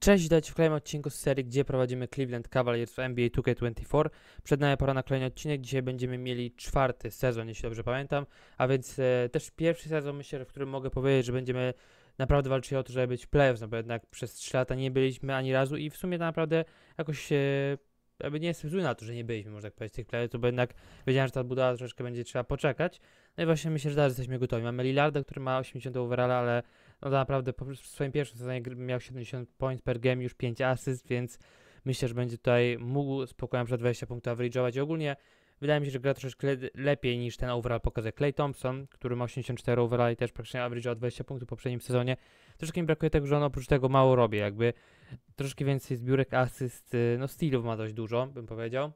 Cześć, witajcie w kolejnym odcinku z serii, gdzie prowadzimy Cleveland Cavaliers w NBA 2K24. Przed nami pora na kolejny odcinek. Dzisiaj będziemy mieli czwarty sezon, jeśli dobrze pamiętam, a więc e, też pierwszy sezon, myślę, w którym mogę powiedzieć, że będziemy naprawdę walczyli o to, żeby być playoffs, no bo jednak przez 3 lata nie byliśmy ani razu i w sumie naprawdę jakoś e, jakby nie jestem zły na to, że nie byliśmy, można tak powiedzieć, tych playoffs, bo jednak wiedziałem, że ta budowa troszeczkę będzie trzeba poczekać. No i właśnie myślę, że teraz jesteśmy gotowi. Mamy Lillarda, który ma 80 overall, ale no naprawdę w swoim pierwszym sezonie miał 70 points per game, już 5 asyst, więc myślę, że będzie tutaj mógł spokojnie przed 20 punktów average'ować. Ogólnie wydaje mi się, że gra troszeczkę lepiej niż ten overall pokazuje Clay Thompson, który ma 84 overall i też praktycznie average'ował 20 punktów w poprzednim sezonie. Troszkę mi brakuje tego, że on oprócz tego mało robi, jakby troszkę więcej zbiórek, asyst, y, no stylów ma dość dużo, bym powiedział.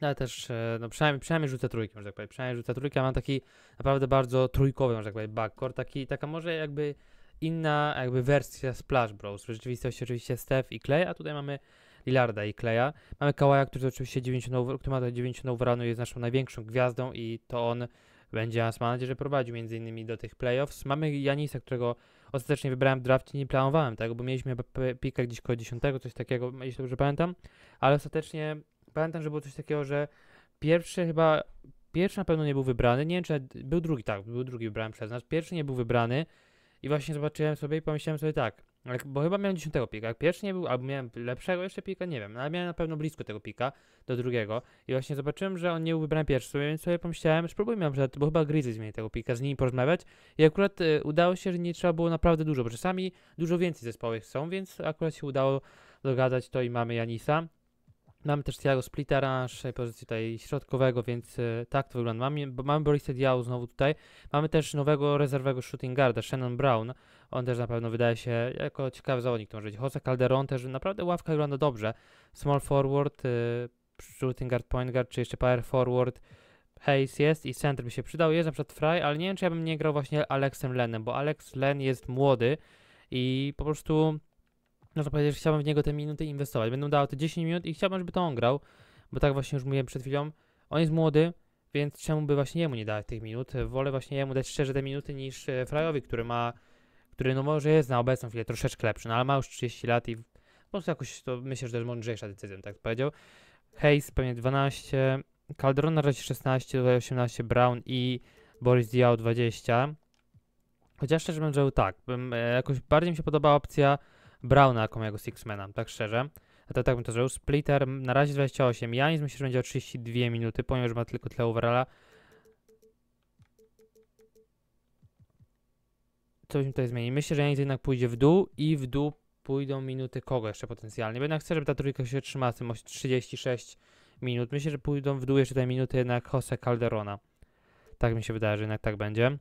No ale też, e, no przynajmniej, przynajmniej rzuca trójki, można tak powiem, Przynajmniej rzuca trójki, a mam taki naprawdę bardzo trójkowy, może tak powiem, backcourt. Taki, taka może jakby inna jakby wersja Splash Bros. W rzeczywistości oczywiście Steph i Clay, a tutaj mamy Lillarda i Claya. Mamy Kawaja, który oczywiście 90, który ma 90 overallu jest naszą największą gwiazdą i to on będzie nas, mam nadzieję, prowadził między innymi do tych playoffs. Mamy Janisa, którego ostatecznie wybrałem w i nie planowałem tego, bo mieliśmy pika gdzieś koło 10, coś takiego, jeśli dobrze pamiętam, ale ostatecznie pamiętam, że było coś takiego, że pierwszy chyba, pierwszy na pewno nie był wybrany, nie wiem czy był drugi, tak, był drugi wybrany przez nas, pierwszy nie był wybrany, i właśnie zobaczyłem sobie i pomyślałem sobie tak, bo chyba miałem 10 pika, jak pierwszy nie był, albo miałem lepszego jeszcze pika, nie wiem, no, ale miałem na pewno blisko tego pika, do drugiego. I właśnie zobaczyłem, że on nie był wybrany pierwszy, więc sobie pomyślałem, spróbujmy, bo chyba Grizzly zmieni tego pika, z nimi porozmawiać. I akurat y, udało się, że nie trzeba było naprawdę dużo, bo czasami dużo więcej zespołów są, więc akurat się udało dogadać to i mamy Janisa. Mamy też Thiago Splittera z pozycji tutaj środkowego, więc e, tak to wygląda. Mamy, mamy Borisa Diaw znowu tutaj. Mamy też nowego rezerwowego shooting guarda, Shannon Brown. On też na pewno wydaje się jako ciekawy zawodnik, to może być. Jose Calderon też naprawdę ławka wygląda dobrze. Small forward, e, shooting guard, point guard, czy jeszcze power forward. Hayes jest i center by się przydał. Jest na przykład Fry, ale nie wiem, czy ja bym nie grał właśnie Alexem Lenem, bo Alex Len jest młody i po prostu no to powiedzieć, że chciałbym w niego te minuty inwestować. Będą dało te 10 minut i chciałbym, żeby to on grał, bo tak właśnie już mówiłem przed chwilą. On jest młody, więc czemu by właśnie jemu nie dać tych minut? Wolę właśnie jemu dać szczerze te minuty niż e, Frajowi, który ma, który no może jest na obecną chwilę troszeczkę lepszy, no ale ma już 30 lat i po prostu jakoś to myślę, że to jest mądrzejsza decyzja, tak powiedział. Hayes pewnie 12, Calderon na razie 16, tutaj 18, Brown i Boris Diaw 20. Chociaż szczerze że tak, bym, e, jakoś bardziej mi się podoba opcja Browna jako mojego Sixmana, tak szczerze. A to tak bym to zrobił. Splitter na razie 28. Janis myślę, że będzie o 32 minuty, ponieważ ma tylko tyle overalla. Co byśmy tutaj zmienili? Myślę, że Janis jednak pójdzie w dół i w dół pójdą minuty kogo jeszcze potencjalnie. Bo jednak chcę, żeby ta trójka się trzymała, tym 36 minut. Myślę, że pójdą w dół jeszcze te minuty jednak Jose Calderona. Tak mi się wydaje, że jednak tak będzie.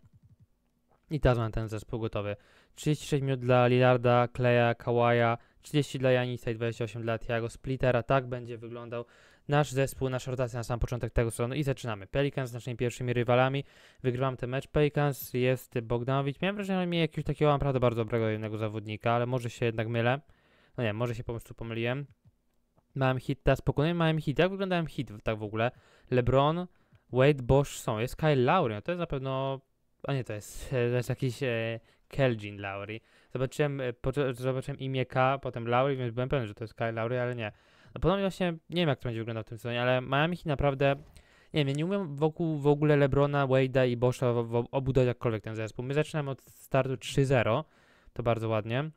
I teraz mam ten zespół gotowy. 36 minut dla Lillarda, Kleja, Kawaja, 30 dla Janisa i 28 dla Tiago Splittera. Tak będzie wyglądał nasz zespół, nasza rotacja na sam początek tego sezonu i zaczynamy. Pelicans z naszymi pierwszymi rywalami. Wygrywam ten mecz. Pelicans jest Bogdanowicz. Miałem wrażenie, że mieli jakiegoś takiego naprawdę bardzo dobrego jednego zawodnika, ale może się jednak mylę. No nie, może się po prostu pomyliłem. Mam hit, teraz pokonuję mam hit. Jak wyglądałem hit tak w ogóle? LeBron, Wade, Bosch są. Jest Kyle Lowry, no to jest na pewno... A nie, to jest, to jest jakiś e, Kelgin Lowry. Zobaczyłem, e, po, zobaczyłem imię K, potem Lowry, więc byłem pewny, że to jest Kyle Lowry, ale nie. No podobnie właśnie, nie wiem jak to będzie wyglądał w tym sezonie, ale Miami Heat naprawdę, nie wiem, nie umiem wokół w ogóle Lebrona, Wade'a i Bosza w, w, obudować jakkolwiek ten zespół. My zaczynamy od startu 3-0, to bardzo ładnie.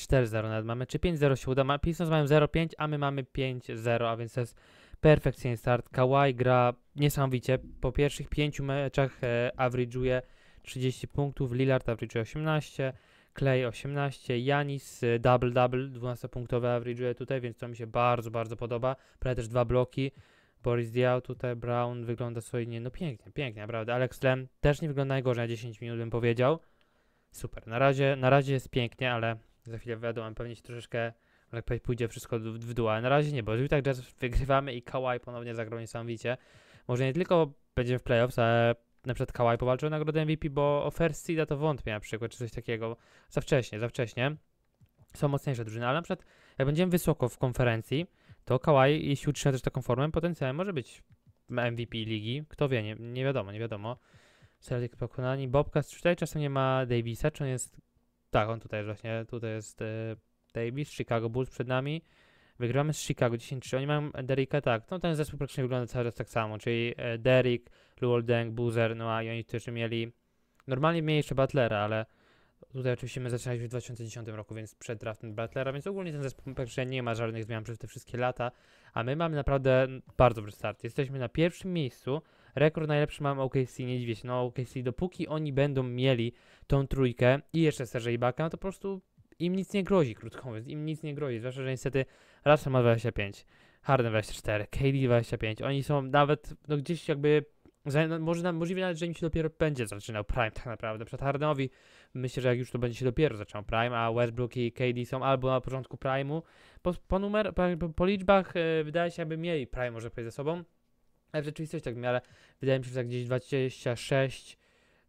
4-0 nawet mamy, czy 5-0 się uda. Ma, Pistons mają 0-5, a my mamy 5-0, a więc to jest perfekcyjny start. Kawhi gra niesamowicie. Po pierwszych pięciu meczach e, average'uje 30 punktów, Lillard average 18, Clay 18, Janis y, double double 12-punktowe average tutaj, więc to mi się bardzo, bardzo podoba. Prawie też dwa bloki. Boris Diaw tutaj, Brown wygląda solidnie, no pięknie, pięknie, naprawdę. Alex Lem też nie wygląda najgorzej na 10 minut, bym powiedział. Super, na razie, na razie jest pięknie, ale za chwilę wiadomo, pewnie się troszeczkę, jak pójdzie wszystko w, w dół, ale na razie nie, bo już tak Jazz wygrywamy i Kawhi ponownie zagrał niesamowicie. Może nie tylko będzie w playoffs, ale na przykład Kawhi powalczył o nagrodę MVP, bo o first seeda to wątpię na przykład, czy coś takiego. Za wcześnie, za wcześnie. Są mocniejsze drużyny, ale na przykład jak będziemy wysoko w konferencji, to Kawhi, jeśli utrzyma też taką formę, potencjalnie może być MVP ligi. Kto wie, nie, nie wiadomo, nie wiadomo. Celtic pokonani. Bobcats tutaj czasem nie ma Davisa, czy on jest... Tak, on tutaj właśnie, tutaj jest e, Davis, Chicago Bulls przed nami. Wygrywamy z Chicago 10-3. Oni mają Derricka tak. No ten zespół praktycznie wygląda cały czas tak samo, czyli e, Derrick, Luol Boozer, no a i oni też mieli... Normalnie mieli jeszcze Butlera, ale tutaj oczywiście my zaczynaliśmy w 2010 roku, więc przed draftem Butlera, więc ogólnie ten zespół praktycznie nie ma żadnych zmian przez te wszystkie lata, a my mamy naprawdę bardzo dobry start. Jesteśmy na pierwszym miejscu, rekord najlepszy mamy OKC, nie dziwię się, no OKC dopóki oni będą mieli tą trójkę i jeszcze Sergej Baka, no to po prostu im nic nie grozi, krótko mówiąc, im nic nie grozi, zwłaszcza, że niestety Russell ma 25, Harden 24, KD 25, oni są nawet, no gdzieś jakby no, może nam możliwe nawet, że im się dopiero będzie zaczynał Prime tak naprawdę. Przed Hardenowi myślę, że jak już to będzie się dopiero zaczynał Prime, a Westbrook i KD są albo na początku Prime'u. Po, po, numer, po, po liczbach e, wydaje się, aby mieli Prime może powiedzieć ze sobą, ale w rzeczywistości tak w miarę wydaje mi się, że tak gdzieś 26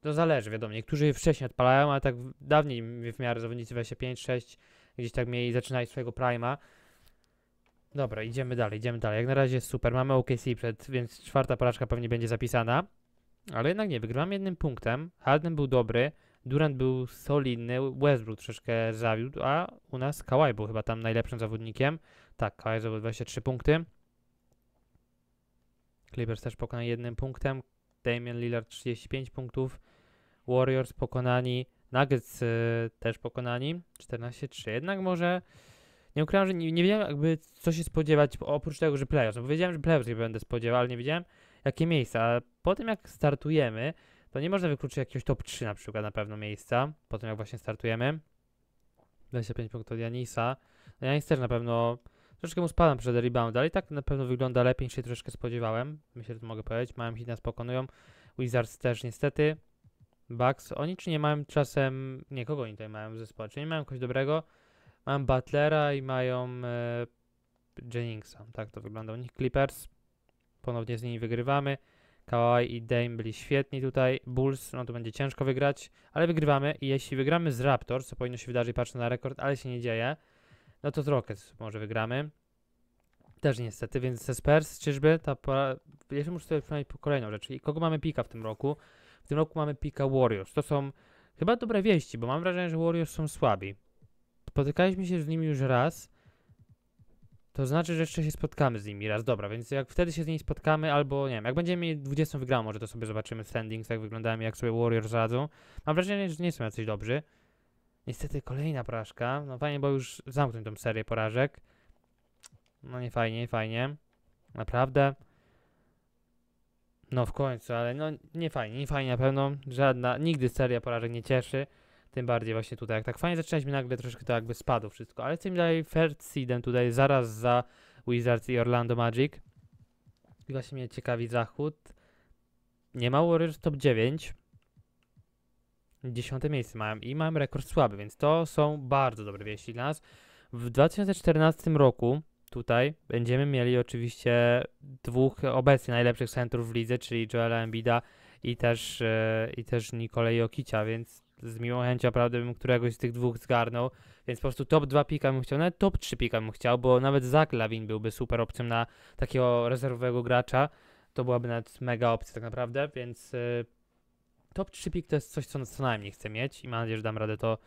to no zależy, wiadomo, niektórzy wcześniej odpalają, ale tak dawniej w miarę zawodnicy 25-6 gdzieś tak mieli zaczynają swojego prima, Dobra, idziemy dalej, idziemy dalej. Jak na razie jest super. Mamy OKC przed, więc czwarta porażka pewnie będzie zapisana. Ale jednak nie, wygrywam jednym punktem. Harden był dobry, Durant był solidny, Westbrook troszeczkę zawiódł, a u nas Kawhi był chyba tam najlepszym zawodnikiem. Tak, Kawhi zdobył 23 punkty. Clippers też pokonany jednym punktem. Damian Lillard 35 punktów. Warriors pokonani. Nuggets y, też pokonani. 14-3. Jednak może nie ukrywam, że nie, nie wiedziałem jakby co się spodziewać oprócz tego, że playoffs. No bo wiedziałem, że playoffs się będę spodziewał, ale nie wiedziałem jakie miejsca. po tym jak startujemy, to nie można wykluczyć jakiegoś top 3 na przykład na pewno miejsca, po tym jak właśnie startujemy. 25 punktów od Janisa. No Janis też na pewno troszkę mu spadam przed rebound, ale i tak na pewno wygląda lepiej niż się troszkę spodziewałem. Myślę, że to mogę powiedzieć. Małem hit nas pokonują. Wizards też niestety. Bucks. Oni czy nie mają czasem... Nie, kogo oni tutaj mają w zespole? Czy nie mają kogoś dobrego? Mają Butlera i mają e, Jenningsa. Tak to wygląda u nich. Clippers. Ponownie z nimi wygrywamy. Kawhi i Dame byli świetni tutaj. Bulls, no to będzie ciężko wygrać, ale wygrywamy. I jeśli wygramy z Raptors, co powinno się wydarzyć patrzę na rekord, ale się nie dzieje, no to z Rockets może wygramy. Też niestety, więc ze Spurs czyżby ta pora... Jeszcze muszę sobie przypomnieć kolejną rzecz. I kogo mamy pika w tym roku? W tym roku mamy pika Warriors. To są chyba dobre wieści, bo mam wrażenie, że Warriors są słabi spotykaliśmy się z nimi już raz, to znaczy, że jeszcze się spotkamy z nimi raz, dobra, więc jak wtedy się z nimi spotkamy, albo nie wiem, jak będziemy mieli 20 wygraną, może to sobie zobaczymy w standings, jak wyglądają, jak sobie Warriors radzą. Mam wrażenie, że nie są jacyś dobrzy. Niestety kolejna porażka, no fajnie, bo już zamknął tą serię porażek. No nie fajnie, nie fajnie. Naprawdę. No w końcu, ale no nie fajnie, nie fajnie na pewno. Żadna, nigdy seria porażek nie cieszy. Tym bardziej właśnie tutaj, jak tak fajnie zaczynaliśmy, nagle troszkę to jakby spadło wszystko. Ale co dalej First Seedem tutaj zaraz za Wizards i Orlando Magic. I właśnie mnie ciekawi zachód. Nie ma Warriors top 9. Dziesiąte miejsce mają i mam rekord słaby, więc to są bardzo dobre wieści dla nas. W 2014 roku tutaj będziemy mieli oczywiście dwóch obecnie najlepszych centrów w lidze, czyli Joela Embida i też, e, i też Nikolaj Jokicia, więc z miłą chęcią prawdę bym któregoś z tych dwóch zgarnął, więc po prostu top 2 pika bym chciał, nawet top 3 pika bym chciał, bo nawet Zach Lawin byłby super opcją na takiego rezerwowego gracza, to byłaby nawet mega opcja tak naprawdę, więc y, top 3 pik to jest coś, co, co najmniej chcę mieć i mam nadzieję, że dam radę to,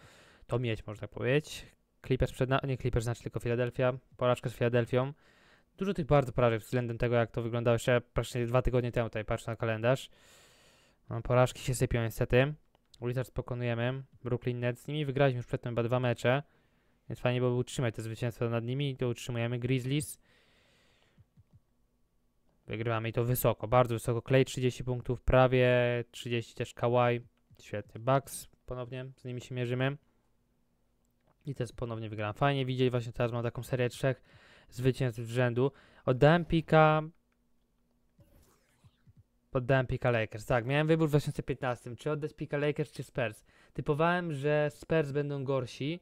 to mieć, można tak powiedzieć. Clippers przed na... nie Clippers znaczy tylko Philadelphia, porażka z Filadelfią. Dużo tych bardzo porażek względem tego, jak to wyglądało jeszcze praktycznie dwa tygodnie temu, tutaj patrzę na kalendarz. No, porażki się sypią niestety. Wizards pokonujemy. Brooklyn Nets z nimi wygraliśmy już przedtem chyba dwa mecze. Więc fajnie byłoby utrzymać te zwycięstwo nad nimi i to utrzymujemy. Grizzlies. Wygrywamy i to wysoko, bardzo wysoko. Clay 30 punktów, prawie 30 też Kawhi. Świetnie. Bucks ponownie, z nimi się mierzymy. I też ponownie wygrałem. Fajnie widzieć, właśnie teraz mam taką serię trzech zwycięstw z rzędu. Oddałem pika Poddałem Pika Lakers. Tak, miałem wybór w 2015, czy oddać Pika Lakers, czy Spurs. Typowałem, że Spurs będą gorsi,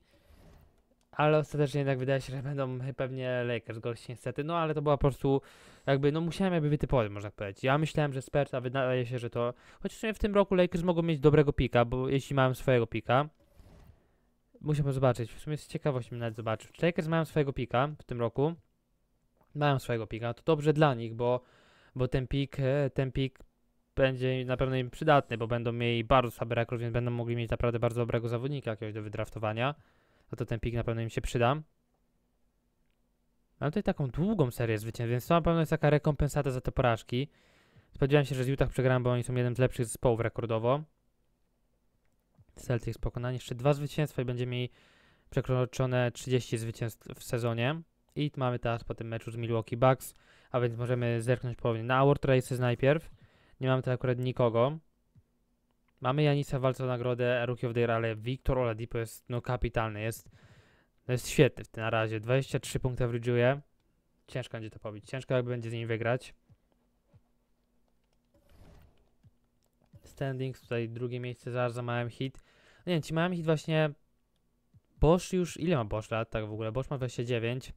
ale ostatecznie jednak wydaje się, że będą pewnie Lakers gorsi niestety, no ale to była po prostu jakby, no musiałem jakby wytypować, można powiedzieć. Ja myślałem, że Spurs, a wydaje się, że to, choć w sumie w tym roku Lakers mogą mieć dobrego pika, bo jeśli mają swojego pika, musiałbym zobaczyć, w sumie z ciekawością nawet zobaczył, czy Lakers mają swojego pika w tym roku, mają swojego pika, to dobrze dla nich, bo bo ten pik, e, ten pik będzie na pewno im przydatny, bo będą mieli bardzo słaby rekord, więc będą mogli mieć naprawdę bardzo dobrego zawodnika jakiegoś do wydraftowania. No to ten pik na pewno im się przyda. Mam tutaj taką długą serię zwycięstw, więc to na pewno jest taka rekompensata za te porażki. Spodziewałem się, że z Utah przegram, bo oni są jednym z lepszych zespołów rekordowo. Celtics pokonani. Jeszcze dwa zwycięstwa i będzie mieli przekroczone 30 zwycięstw w sezonie. I mamy teraz po tym meczu z Milwaukee Bucks a więc możemy zerknąć połowę na Award Races najpierw. Nie mamy tu akurat nikogo. Mamy Janisa Walca nagrodę Rookie of the Year, ale Wiktor Oladipo jest no kapitalny, jest no jest świetny w tym na razie. 23 punkty average'uje. Ciężko będzie to pobić. Ciężko jakby będzie z nim wygrać. Standings, tutaj drugie miejsce zaraz za małym hit. No nie wiem, ci małym hit właśnie... Bosch już... Ile ma Bosch lat tak w ogóle? Bosch ma 29.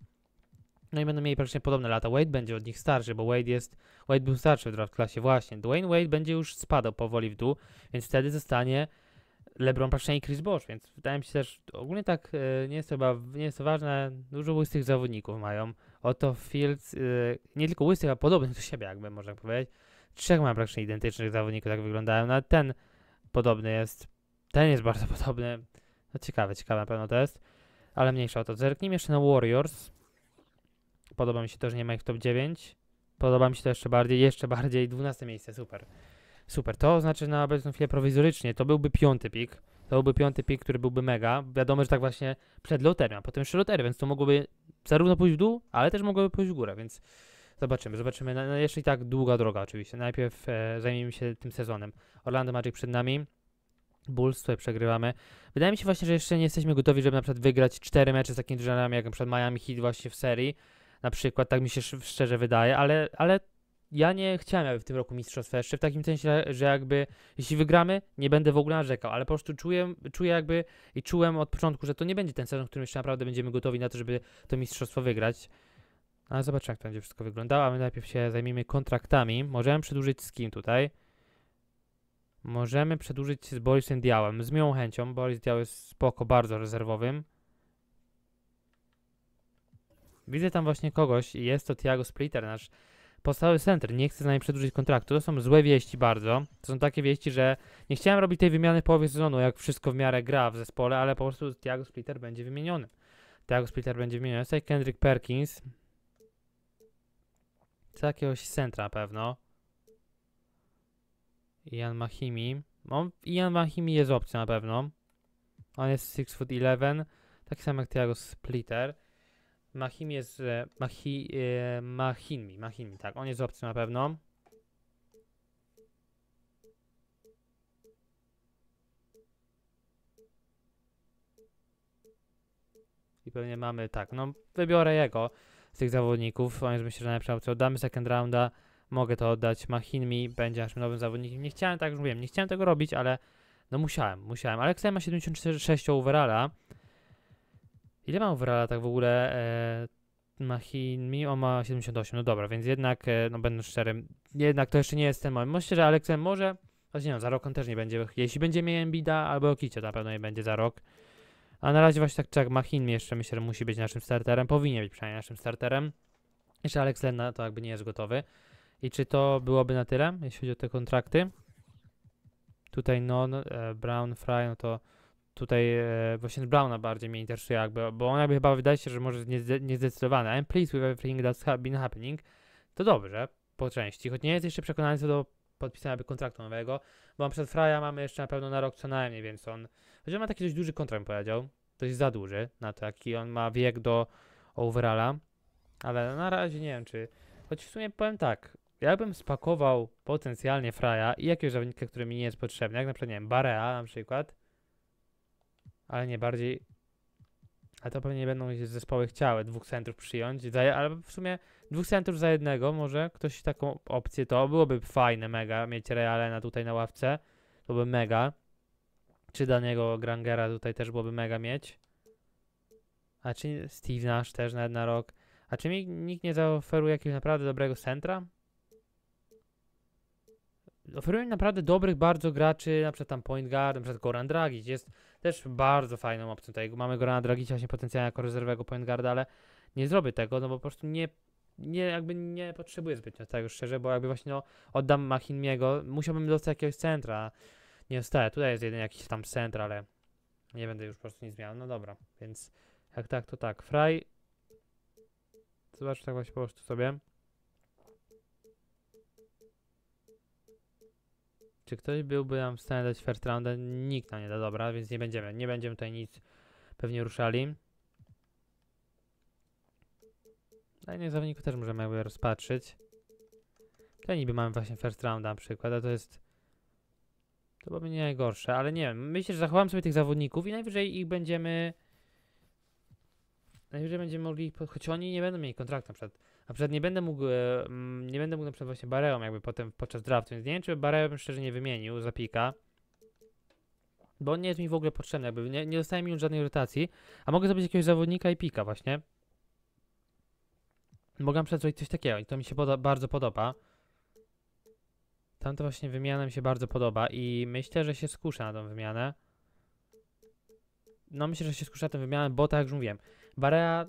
No i będą mieli praktycznie podobne lata. Wade będzie od nich starszy, bo Wade jest. Wade był starszy w draft klasie właśnie. Dwayne Wade będzie już spadał powoli w dół, więc wtedy zostanie LeBron praktycznie i Chris Bosh, więc wydaje mi się też ogólnie tak y, nie jest to chyba, nie jest to ważne, dużo łysych zawodników mają. Oto Fields, y, nie tylko łysych, a podobnych do siebie jakby można powiedzieć. Trzech ma praktycznie identycznych zawodników, tak wyglądają, nawet no, ten podobny jest, ten jest bardzo podobny. No ciekawe, ciekawe na pewno to jest, ale mniejsza o to. Zerknijmy jeszcze na Warriors. Podoba mi się to, że nie ma ich w top 9. Podoba mi się to jeszcze bardziej, jeszcze bardziej. 12 miejsce, super. Super, to oznacza na obecną chwilę prowizorycznie, to byłby piąty pik. To byłby piąty pik, który byłby mega. Wiadomo, że tak właśnie przed loterią, a potem jeszcze lotery, więc to mogłoby zarówno pójść w dół, ale też mogłoby pójść w górę, więc zobaczymy, zobaczymy. No, no jeszcze i tak długa droga oczywiście. Najpierw e, się tym sezonem. Orlando Magic przed nami. Bulls tutaj przegrywamy. Wydaje mi się właśnie, że jeszcze nie jesteśmy gotowi, żeby na przykład wygrać cztery mecze z takimi drużynami jak przed Miami Heat właśnie w serii na przykład, tak mi się szczerze wydaje, ale, ale ja nie chciałem aby w tym roku mistrzostwa jeszcze, w takim sensie, że jakby jeśli wygramy, nie będę w ogóle narzekał, ale po prostu czuję, czuję jakby i czułem od początku, że to nie będzie ten sezon, w którym jeszcze naprawdę będziemy gotowi na to, żeby to mistrzostwo wygrać. No, ale zobaczymy, jak to będzie wszystko wyglądało, a my najpierw się zajmiemy kontraktami. Możemy przedłużyć z kim tutaj? Możemy przedłużyć z Borisem Diałem, z miłą chęcią. Boris Diał jest spoko, bardzo rezerwowym. Widzę tam właśnie kogoś i jest to Tiago Splitter, nasz podstawowy center. Nie chce z nami przedłużyć kontraktu. To są złe wieści bardzo. To są takie wieści, że nie chciałem robić tej wymiany w połowie sezonu, jak wszystko w miarę gra w zespole, ale po prostu Tiago Splitter będzie wymieniony. Tiago Splitter będzie wymieniony. Tutaj Kendrick Perkins. Co jakiegoś centra pewno. Ian Mahimi. On, no, Ian Mahimi jest opcją na pewno. On jest 6'11". foot 11. Tak samo jak Tiago Splitter. Mahim jest z... E, Mahi, e, tak. On jest opcją na pewno. I pewnie mamy, tak, no wybiorę jego z tych zawodników. On jest myślę, że najlepsza Oddamy second rounda. Mogę to oddać. Mahinmi będzie naszym nowym zawodnikiem. Nie chciałem, tak już mówiłem, nie chciałem tego robić, ale no musiałem, musiałem. Alexej ma 76 overalla. Ile mam w relatach w ogóle? E, ma Chinmi, on ma 78. No dobra, więc jednak, e, no będę szczerym, jednak to jeszcze nie jest ten moment. Myślę, że Aleksem może, właśnie nie wiem, no, za rok on też nie będzie. Jeśli będzie miał Embida albo Okicie, na pewno nie będzie za rok. A na razie właśnie tak czy jak Machin jeszcze myślę, że musi być naszym starterem. Powinien być przynajmniej naszym starterem. Jeszcze Aleksem Lenna to jakby nie jest gotowy. I czy to byłoby na tyle, jeśli chodzi o te kontrakty? Tutaj non, no, e, Brown, Fry, no to tutaj e, właśnie Browna bardziej mnie interesuje jakby, bo ona by chyba wydaje się, że może niezdecydowana. I'm pleased with everything that's been happening. To dobrze, po części, choć nie jest jeszcze przekonany co do podpisania kontraktu nowego, bo przed Fraja mamy jeszcze na pewno na rok co najmniej, więc on, chociaż ma taki dość duży kontrakt, powiedział, dość za duży na to, jaki on ma wiek do overalla, ale na razie nie wiem, czy, choć w sumie powiem tak, jakbym spakował potencjalnie Fraja i jakiegoś zawodnika, który mi nie jest potrzebny, jak na przykład, nie wiem, Barea na przykład, ale nie bardziej. A to pewnie nie będą zespoły chciały dwóch centrów przyjąć, ale w sumie dwóch centrów za jednego może ktoś taką opcję, to byłoby fajne mega mieć Realena tutaj na ławce, to by mega. Czy Daniego Grangera tutaj też byłoby mega mieć. A czy Steve Nash też na na rok. A czy mi nikt nie zaoferuje jakiegoś naprawdę dobrego centra? Oferują mi naprawdę dobrych bardzo graczy, na przykład tam point guard, na przykład Goran Dragic jest też bardzo fajną opcją tutaj. Mamy Gorana Dragicia właśnie potencjalnie jako rezerwego point guarda, ale nie zrobię tego, no bo po prostu nie nie, jakby nie potrzebuję zbytnio tego tak szczerze, bo jakby właśnie no, oddam Machinmiego, musiałbym dostać jakiegoś centra. Nie dostaję, tutaj jest jeden jakiś tam centra, ale nie będę już po prostu nic miał. No dobra, więc jak tak, to tak. Fry. Zobacz tak właśnie po prostu sobie. Czy ktoś byłby nam w stanie dać first roundę? Nikt nam nie da, dobra, więc nie będziemy, nie będziemy tutaj nic pewnie ruszali. Na no innych zawodników też możemy jakby rozpatrzyć. Tutaj niby mamy właśnie first round na przykład, a to jest... To byłoby nie najgorsze, ale nie wiem, myślę, że zachowam sobie tych zawodników i najwyżej ich będziemy najwyżej będziemy mogli, choć oni nie będą mieli kontraktu na przykład. Na przykład nie będę mógł, e, nie będę mógł na przykład właśnie Bareom jakby potem podczas draftu, więc nie wiem, czy Bareom szczerze nie wymienił za pika. Bo on nie jest mi w ogóle potrzebny, jakby nie, nie dostaje mi już żadnej rotacji, a mogę zrobić jakiegoś zawodnika i pika właśnie. Mogę przetrwać coś takiego i to mi się poda bardzo podoba. Tamto właśnie wymiana mi się bardzo podoba i myślę, że się skuszę na tą wymianę. No myślę, że się skuszę na tę wymianę, bo tak jak już mówiłem, Barea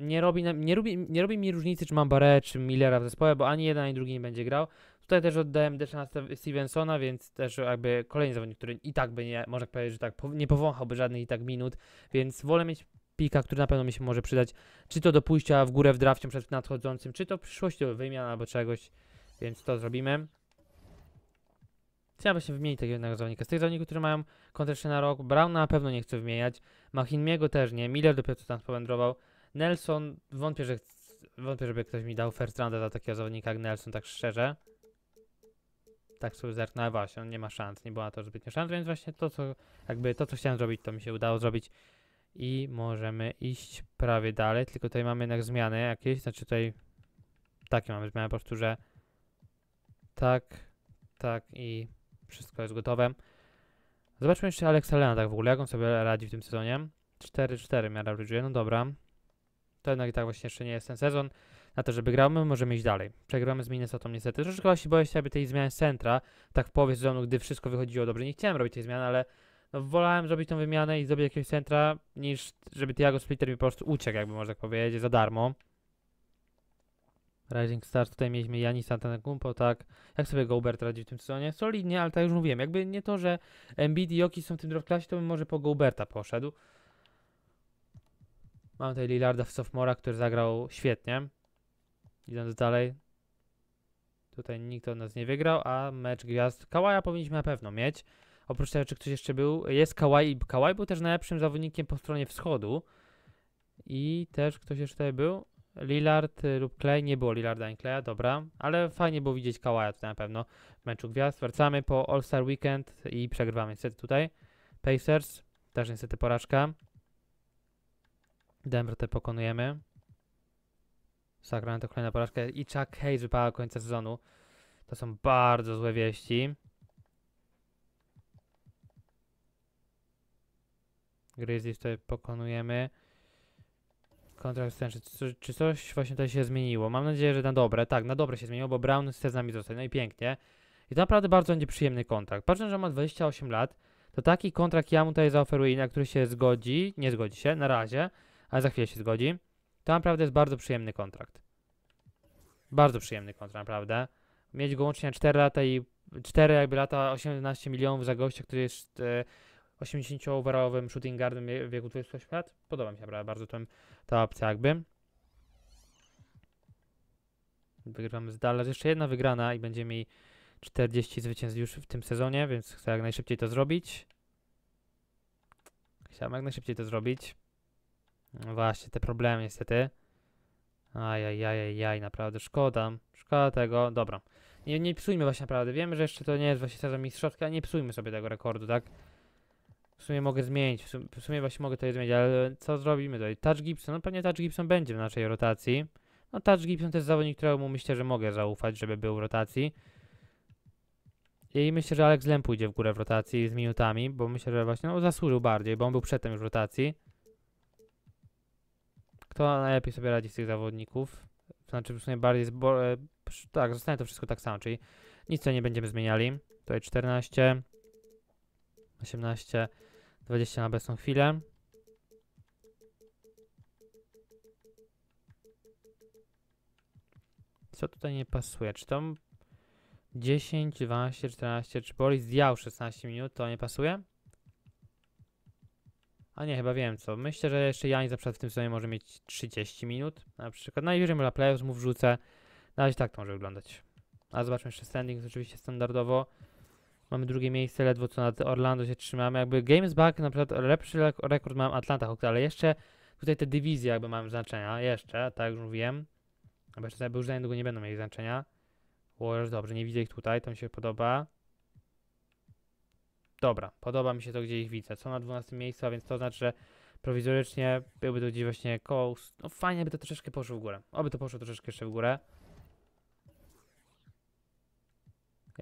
nie robi, nie, robi, nie robi mi różnicy, czy mam Bareę, czy Millera w zespole, bo ani jeden, ani drugi nie będzie grał. Tutaj też oddałem Deshana Stevensona, więc też jakby kolejny zawodnik, który i tak by nie, można powiedzieć, że tak, nie powąchałby żadnych i tak minut, więc wolę mieć pika, który na pewno mi się może przydać, czy to do pójścia w górę w drafcie przed nadchodzącym, czy to przyszłościowy wymian albo czegoś, więc to zrobimy. Chciałbym się wymienić takiego jednego zawodnika. Z tych zawodników, które mają kontrakt na rok, Brown na pewno nie chcę wymieniać. Machinmiego też nie. Miller dopiero co tam powędrował. Nelson, wątpię, że wątpię, żeby ktoś mi dał first rounda za takiego zawodnika jak Nelson, tak szczerze. Tak sobie zerknąłem, właśnie, on nie ma szans, nie była to zbytnia szans, więc właśnie to, co jakby to, co chciałem zrobić, to mi się udało zrobić. I możemy iść prawie dalej, tylko tutaj mamy jednak zmiany jakieś, znaczy tutaj takie mamy zmiany po prostu, że tak, tak i wszystko jest gotowe. Zobaczmy jeszcze Alexa Lena tak w ogóle, jak on sobie radzi w tym sezonie. 4-4 miara average, no dobra. To jednak i tak właśnie jeszcze nie jest ten sezon. Na to, żeby grał, my możemy iść dalej. Przegramy z Minnesotą niestety. Troszeczkę właśnie boję się, aby tej zmiany centra, tak w połowie sezonu, gdy wszystko wychodziło dobrze. Nie chciałem robić tej zmiany, ale no, wolałem zrobić tą wymianę i zrobić jakiegoś centra, niż żeby Tiago Splitter mi po prostu uciekł, jakby można tak powiedzieć, za darmo. Rising Stars, tutaj mieliśmy Janisa Antetokounmpo, tak. Jak sobie Gobert radzi w tym sezonie? Solidnie, ale tak już mówiłem, jakby nie to, że Embiid i Jokic są w tym draftklasie, to bym może po Goberta poszedł. Mam tutaj Lillarda w sophomora, który zagrał świetnie. Idąc dalej, tutaj nikt od nas nie wygrał, a mecz gwiazd Kawaja powinniśmy na pewno mieć. Oprócz tego, czy ktoś jeszcze był, jest Kawaj i Kawaj był też najlepszym zawodnikiem po stronie wschodu. I też ktoś jeszcze tutaj był? Lillard y, lub Clay, nie było Lillarda i Kleja, dobra, ale fajnie było widzieć Kawaja tutaj na pewno w meczu gwiazd. Wracamy po All-Star Weekend i przegrywamy niestety tutaj. Pacers, też niestety porażka. Denver te pokonujemy. Sacramento kolejna porażka i Chuck Hayes wypada końca sezonu. To są bardzo złe wieści. Grizzlies tutaj pokonujemy. Kontrakt wstępny. Czy, czy, coś właśnie tutaj się zmieniło? Mam nadzieję, że na dobre. Tak, na dobre się zmieniło, bo Brown chce z nami zostać. No i pięknie. I to naprawdę bardzo będzie przyjemny kontrakt. Patrząc, że ma 28 lat, to taki kontrakt ja mu tutaj zaoferuję, na który się zgodzi, nie zgodzi się na razie, ale za chwilę się zgodzi. To naprawdę jest bardzo przyjemny kontrakt. Bardzo przyjemny kontrakt, naprawdę. Mieć go łącznie na 4 lata i 4 jakby lata 18 milionów za gościa, który jest... Yy, 80-overallowym shooting guardem w wieku 28 lat. Podoba mi się prawda, bardzo ten, ta opcja jakby. Wygramy z Dallas. Jeszcze jedna wygrana i będziemy mieli 40 zwycięstw już w tym sezonie, więc chcę jak najszybciej to zrobić. Chciałem jak najszybciej to zrobić. No właśnie, te problemy niestety. Ajajajajaj, naprawdę szkoda. Szkoda tego. Dobra. Nie, nie psujmy właśnie naprawdę. Wiemy, że jeszcze to nie jest właśnie sezon mistrzowski, ale nie psujmy sobie tego rekordu, tak? W sumie mogę zmienić, w sumie, w sumie właśnie mogę to zmienić, ale co zrobimy tutaj? Touch Gibson, no pewnie Touch Gibson będzie w naszej rotacji. No Touch Gibson to jest zawodnik, któremu myślę, że mogę zaufać, żeby był w rotacji. I myślę, że Alex Lem pójdzie w górę w rotacji z minutami, bo myślę, że właśnie no, zasłużył bardziej, bo on był przedtem już w rotacji. Kto najlepiej sobie radzi z tych zawodników? Znaczy w sumie bardziej... Zbo- e, tak, zostanie to wszystko tak samo, czyli nic nie będziemy zmieniali. Tutaj 14, 18, 20 na obecną chwilę. Co tutaj nie pasuje? Czy to 10, 12, 14, czy Boris Diaw 16 minut, to nie pasuje? A nie, chyba wiem co. Myślę, że jeszcze Janis na przykład w tym sezonie może mieć 30 minut. Na przykład najwyżej no dla playoffs mu wrzucę. Na razie tak to może wyglądać. A zobaczmy jeszcze standings, oczywiście standardowo. Mamy drugie miejsce, ledwo co nad Orlando się trzymamy. Jakby Games Back na przykład lepszy rekord mam Atlanta Hawks, ale jeszcze tutaj te dywizje jakby mają znaczenia. Jeszcze, tak już mówiłem. Bo jeszcze już za niedługo nie będą mieli znaczenia. Warriors, dobrze, nie widzę ich tutaj, to mi się podoba. Dobra, podoba mi się to, gdzie ich widzę. Co na 12 miejscu, a więc to znaczy, że prowizorycznie byłby to gdzieś właśnie Coast. No fajnie by to troszeczkę poszło w górę. Oby to poszło troszeczkę jeszcze w górę.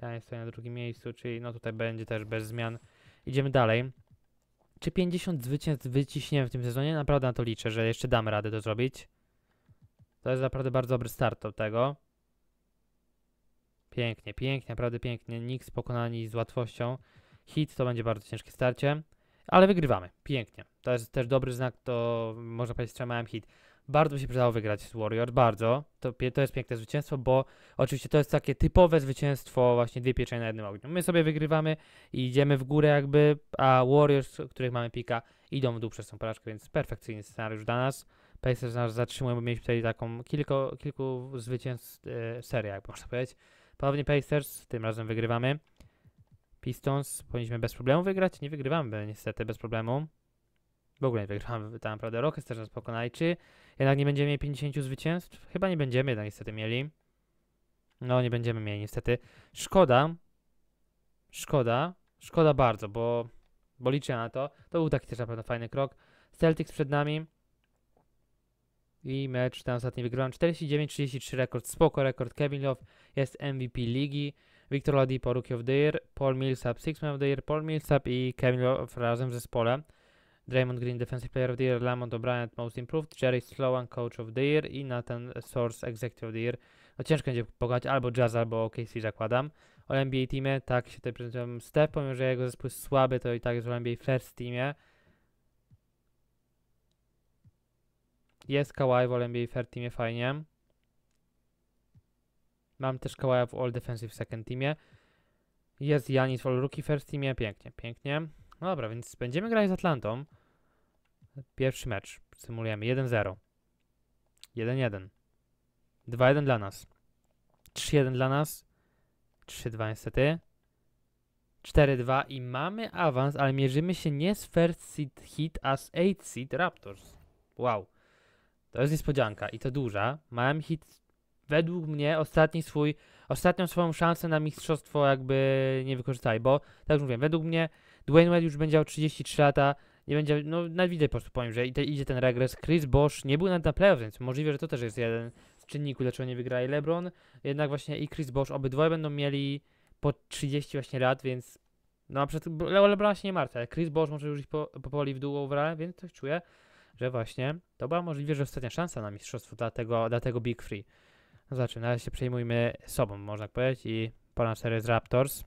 Ja jestem na drugim miejscu, czyli no tutaj będzie też bez zmian. Idziemy dalej. Czy 50 zwycięstw wyciśniemy w tym sezonie? Naprawdę na to liczę, że jeszcze damy radę to zrobić. To jest naprawdę bardzo dobry start od tego. Pięknie, pięknie, naprawdę pięknie. Nikt pokonani z łatwością. Hit to będzie bardzo ciężkie starcie, ale wygrywamy. Pięknie. To jest też dobry znak, to można powiedzieć, że hit. Bardzo by się przydało wygrać z Warrior, bardzo. To, to jest piękne zwycięstwo, bo oczywiście to jest takie typowe zwycięstwo, właśnie dwie pieczenie na jednym ogniu. My sobie wygrywamy i idziemy w górę jakby, a Warriors, których mamy pika, idą w dół przez tą porażkę, więc perfekcyjny scenariusz dla nas. Pacers nas zatrzymują, bo mieliśmy tutaj taką kilko, kilku zwycięstw, e, serię, jak można powiedzieć. Ponownie Pacers, tym razem wygrywamy. Pistons powinniśmy bez problemu wygrać, nie wygrywamy niestety bez problemu w ogóle nie wygrałem tak naprawdę. Rockets też nas pokonali. Czy jednak nie będziemy mieli 50 zwycięstw? Chyba nie będziemy jednak niestety mieli. No, nie będziemy mieli niestety. Szkoda. Szkoda. Szkoda bardzo, bo, bo liczę na to. To był taki też na pewno fajny krok. Celtics przed nami. I mecz ten ostatni wygrałem 49-33 rekord, spoko rekord. Kevin Love jest MVP ligi. Victor Ladipo, Rookie of the Year, Paul Millsap Six Man of the Year, Paul Millsap i Kevin Love razem w zespole. Draymond Green Defensive Player of the Year, Lamont O'Brien Most Improved, Jerry Sloan Coach of the Year i Nathan Source Executive of the Year. No ciężko będzie pogać albo Jazz, albo OKC zakładam. O NBA teamie, tak się tutaj prezentują Steph, pomimo że jego zespół jest słaby, to i tak jest w NBA First teamie. Jest Kawhi w All NBA First teamie, fajnie. Mam też Kawaja w All Defensive Second teamie. Jest Janis w All Rookie First teamie, pięknie, pięknie. No dobra, więc będziemy grać z Atlantą. Pierwszy mecz. Symulujemy 1-0. 1-1. 2-1 dla nas. 3-1 dla nas. 3-2 niestety. 4-2 i mamy awans, ale mierzymy się nie z first seed hit, a z 8 seed Raptors. Wow. To jest niespodzianka i to duża. Miałem hit według mnie ostatni swój, ostatnią swoją szansę na mistrzostwo jakby nie wykorzystali, bo tak już mówiłem, według mnie Dwayne Wade już będzie miał 33 lata, nie będzie, no na po prostu powiem, że idzie ten regres. Chris Bosch nie był nawet na playoff, więc możliwe, że to też jest jeden z czynników, dlaczego nie wygra i LeBron. Jednak właśnie i Chris Bosch, obydwoje będą mieli po 30 właśnie lat, więc no a przed Leo LeBron się nie martwi, ale Chris Bosch może już iść po, powoli w dół overall, więc coś czuję, że właśnie to była możliwe, że ostatnia szansa na mistrzostwo dla tego, dla tego Big Free. No znaczy, na razie się przejmujmy sobą, można tak powiedzieć, i ponad 4 z Raptors.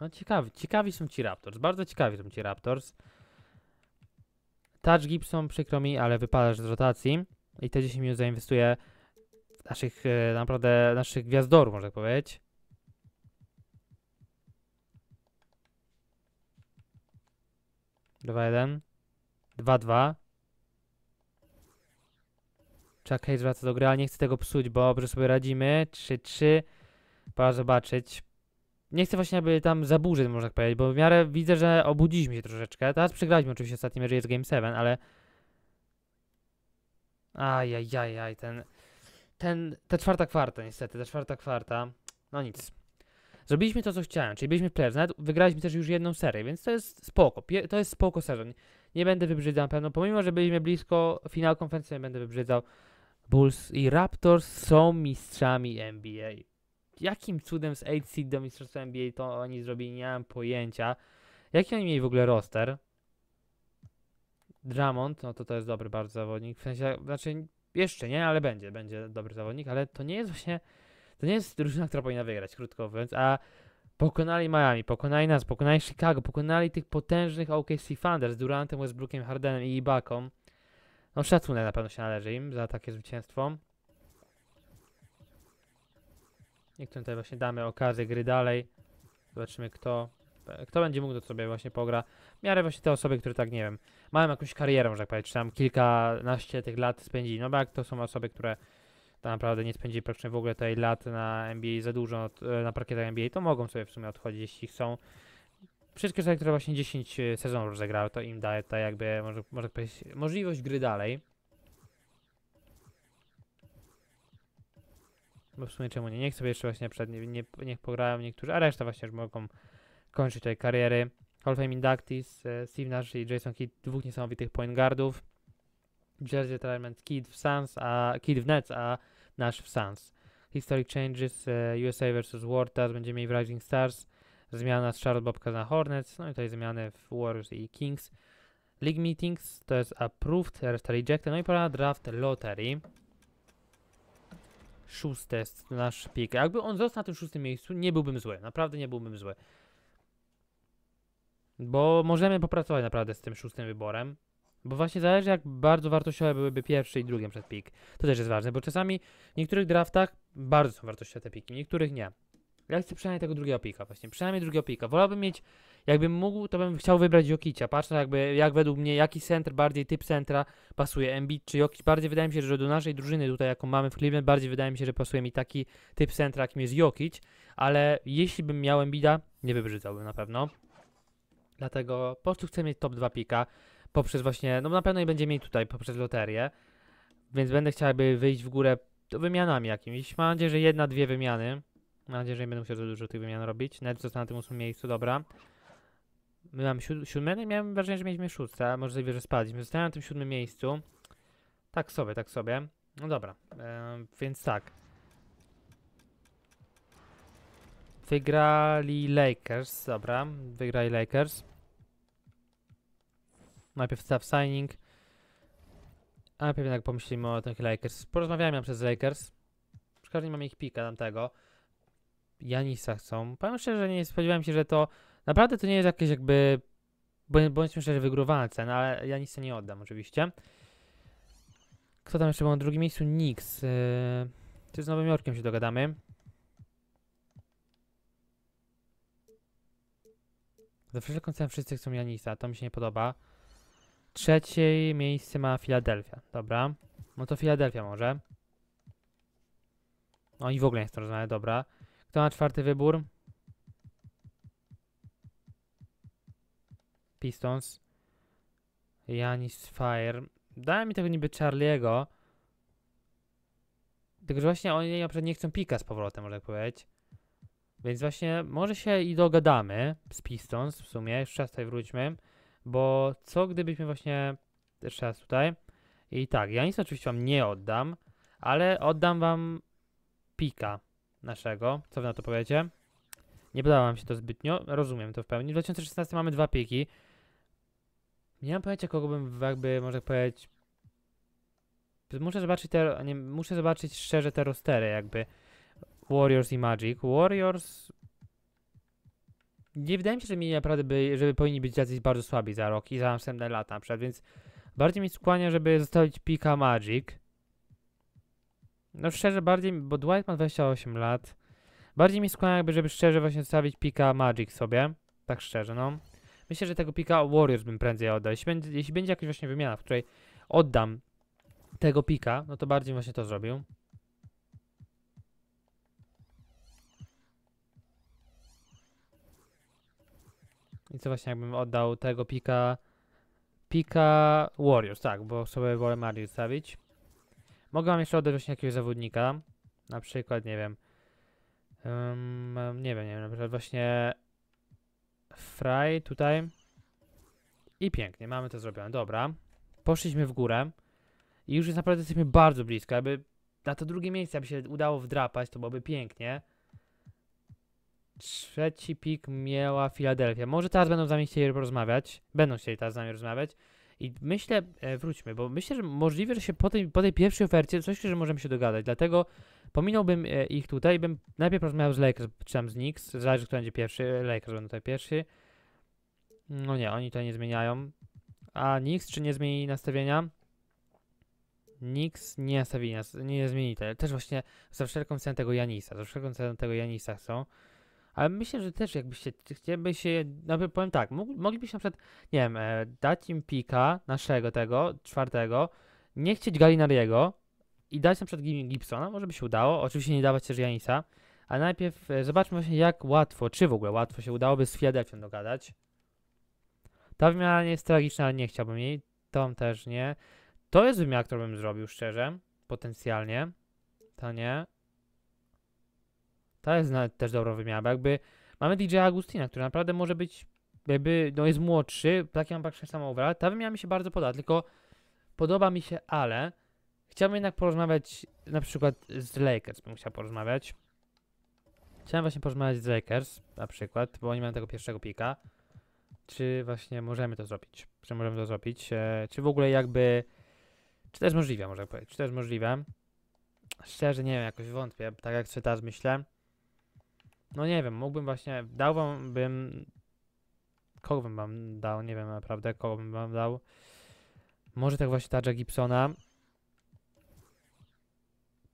No ciekawi, ciekawi są ci Raptors, bardzo ciekawi są ci Raptors. Touch Gibson, przykro mi, ale wypadasz z rotacji i te 10 minut zainwestuję w naszych, e, naprawdę, naszych gwiazdorów, można powiedzieć. Dwa, jeden. Dwa, dwa. Chuck Hayes wraca do gry, ale nie chcę tego psuć, bo dobrze sobie radzimy. 3-3. Pora zobaczyć nie chcę właśnie, aby tam zaburzyć, można tak powiedzieć, bo w miarę widzę, że obudziliśmy się troszeczkę. Teraz przegraliśmy oczywiście ostatnim mecz, jest Game 7, ale... Ajajajaj, ten... Ten... Ta czwarta kwarta niestety, ta czwarta kwarta... No nic. Zrobiliśmy to, co chciałem, czyli byliśmy w playoffs, nawet wygraliśmy też już jedną serię, więc to jest spoko, to jest spoko sezon. Nie będę wybrzydzał na pewno, pomimo, że byliśmy blisko finału konferencji, nie będę wybrzydzał. Bulls i Raptors są mistrzami NBA. Jakim cudem z 8 seed do mistrzostwa NBA to oni zrobili, nie mam pojęcia. Jaki oni mieli w ogóle roster? Dramont, no to to jest dobry bardzo zawodnik. W sensie, znaczy jeszcze nie, ale będzie, będzie dobry zawodnik, ale to nie jest właśnie, to nie jest drużyna, która powinna wygrać, krótko mówiąc, a pokonali Miami, pokonali nas, pokonali Chicago, pokonali tych potężnych OKC Thunder z Durantem, Westbrookiem, Hardenem i Ibaką. No szacunek na pewno się należy im za takie zwycięstwo. Niektórym tutaj właśnie damy okazję gry dalej. Zobaczymy kto, kto będzie mógł do sobie właśnie pogra. W miarę właśnie te osoby, które tak, nie wiem, mają jakąś karierę, że tak powiem, czy tam kilkanaście tych lat spędzili. No bo jak to są osoby, które tak naprawdę nie spędzili praktycznie w ogóle tej lat na NBA za dużo, e, na parkietach NBA, to mogą sobie w sumie odchodzić, jeśli chcą. Wszystkie osoby, które właśnie 10 sezonów rozegrały, to im daje ta jakby, może, może tak powiedzieć, możliwość gry dalej. Bo w sumie czemu nie? Niech sobie jeszcze właśnie przed nie, niech pograją niektórzy, a reszta właśnie już mogą kończyć tutaj kariery. Hall of Fame Inductees, e, Steve Nash i Jason Kidd, dwóch niesamowitych point guardów. Jersey Retirement Kidd w Suns, a Kidd w Nets, a Nash w Suns. Historic Changes, e, USA vs. Wartas, będziemy mieli w Rising Stars, zmiana z Charlotte Bobka na Hornets, no i tutaj zmiany w Warriors i Kings. League Meetings to jest Approved, reszta Rejected, no i pora Draft Lottery szóste nasz pik. Jakby on został na tym szóstym miejscu, nie byłbym zły. Naprawdę nie byłbym zły. Bo możemy popracować naprawdę z tym szóstym wyborem. Bo właśnie zależy, jak bardzo wartościowe byłyby pierwszy i drugie przed pik. To też jest ważne, bo czasami w niektórych draftach bardzo są wartościowe te piki, w niektórych nie. Ja chcę przynajmniej tego drugiego pika właśnie, przynajmniej drugiego pika. Wolałbym mieć, jakbym mógł, to bym chciał wybrać Jokicia. Patrzę jakby, jak według mnie, jaki center, bardziej typ centra pasuje Embiid czy Jokic. Bardziej wydaje mi się, że do naszej drużyny tutaj, jaką mamy w Cleveland, bardziej wydaje mi się, że pasuje mi taki typ centra, jakim jest Jokic. Ale jeśli bym miał Embida, nie wybrzydzałbym na pewno. Dlatego po prostu chcę mieć top 2 pika poprzez właśnie, no na pewno nie będzie mieć tutaj poprzez loterię. Więc będę chciał, jakby wyjść w górę wymianami jakimiś. Mam nadzieję, że jedna, dwie wymiany Mam nadzieję, że nie będę musiał za dużo tych wymian robić. Nawet zostanę na tym ósmym miejscu, dobra. My mamy siód siódme, no i miałem wrażenie, że mieliśmy szóste, a sobie, że spadliśmy. Zostałem na tym siódmym miejscu. Tak sobie, tak sobie. No dobra, więc tak. Wygrali Lakers, dobra, wygrali Lakers. Najpierw staff signing. A najpierw jednak pomyślimy o tych Lakers. Porozmawiajmy przez Lakers. Przecież nie mam ich pika tamtego. tego. Janisa chcą. Powiem szczerze, że nie spodziewałem się, że to. Naprawdę to nie jest jakieś jakby. Bądźmy szczerze, wygórowana cena, no, ale Janisa nie oddam oczywiście. Kto tam jeszcze był na drugim miejscu? Nix. czy yy, z Nowym Jorkiem się dogadamy? Za wszelką cenę wszyscy chcą Janisa, to mi się nie podoba. Trzecie miejsce ma Filadelfia, dobra. No to Filadelfia może. No i w ogóle nie chcą rozmawiać, dobra. Kto ma czwarty wybór? Pistons. Janis Fire. Dałem mi tego niby Charlie'ego. Tylko, że właśnie oni na przykład nie chcą pika z powrotem, można tak powiedzieć. Więc właśnie może się i dogadamy z Pistons w sumie. Jeszcze raz tutaj wróćmy. Bo co gdybyśmy właśnie... Jeszcze raz tutaj. I tak, ja nic oczywiście wam nie oddam, ale oddam wam pika naszego. Co wy na to powiecie? Nie podoba się to zbytnio, rozumiem to w pełni. W 2016 mamy dwa piki. Nie mam pojęcia, kogo bym jakby, może powiedzieć... Muszę zobaczyć te, nie, muszę zobaczyć szczerze te rostery jakby. Warriors i Magic. Warriors... Nie wydaje mi się, że mi naprawdę, by, żeby powinni być jacyś bardzo słabi za rok i za następne lata na przykład, więc bardziej mi skłania, żeby zostawić pika Magic no szczerze bardziej, bo Dwight ma 28 lat. Bardziej mi skłania jakby, żeby szczerze właśnie stawić pika Magic sobie. Tak szczerze, no. Myślę, że tego pika Warriors bym prędzej oddał. Jeśli będzie, jeśli będzie jakaś właśnie wymiana, w której oddam tego pika, no to bardziej właśnie to zrobił. I co właśnie jakbym oddał tego pika... Pika Warriors, tak, bo sobie wolę Mario stawić. Mogę wam jeszcze odebrać jakiegoś zawodnika. Na przykład, nie wiem. Um, nie wiem, nie wiem, na przykład właśnie Fry tutaj. I pięknie, mamy to zrobione. Dobra. Poszliśmy w górę. I już jest naprawdę jesteśmy bardzo blisko. Aby na to drugie miejsce, aby się udało wdrapać, to byłoby pięknie. Trzeci pik miała Filadelfia. Może teraz będą z nami chcieli rozmawiać. Będą chcieli teraz z nami rozmawiać. I myślę, e, wróćmy, bo myślę, że możliwe, że się po tej, po tej pierwszej ofercie coś, że możemy się dogadać, dlatego pominąłbym e, ich tutaj, bym najpierw rozmawiał z Lakers, czy tam z Knicks, zależy kto będzie pierwszy, Lakers będą tutaj pierwszy. No nie, oni tutaj nie zmieniają. A Nix, czy nie zmieni nastawienia? Nix nie, nastawi, nie zmieni, też właśnie za wszelką cenę tego Janisa, za wszelką cenę tego Janisa chcą ale myślę, że też jakbyście chcieliby się, no powiem tak, moglibyśmy na przykład, nie wiem, e, dać im pika naszego tego, czwartego, nie chcieć Galinariego i dać na przykład Gibsona, może by się udało, oczywiście nie dawać też Janisa, a najpierw e, zobaczmy właśnie jak łatwo, czy w ogóle łatwo się udałoby z Filadelfią dogadać. Ta wymiana jest tragiczna, ale nie chciałbym jej, tą też nie. To jest wymiar, który bym zrobił szczerze, potencjalnie, to nie. To jest też dobra wymiana, bo jakby mamy DJ Agustina, który naprawdę może być, jakby, no jest młodszy, taki mam praktycznie samo overall. Ta wymiana mi się bardzo podoba, tylko podoba mi się, ale chciałbym jednak porozmawiać na przykład z Lakers, bym chciał porozmawiać. Chciałem właśnie porozmawiać z Lakers na przykład, bo oni mają tego pierwszego pika. Czy właśnie możemy to zrobić? Czy możemy to zrobić? E, czy w ogóle jakby. Czy to jest możliwe, można powiedzieć? Czy to jest możliwe? Szczerze nie wiem, jakoś wątpię. Tak jak teraz myślę. No nie wiem, mógłbym właśnie, dał wam, bym, kogo bym wam dał, nie wiem naprawdę, kogo bym wam dał. Może tak właśnie Tadża Gibsona.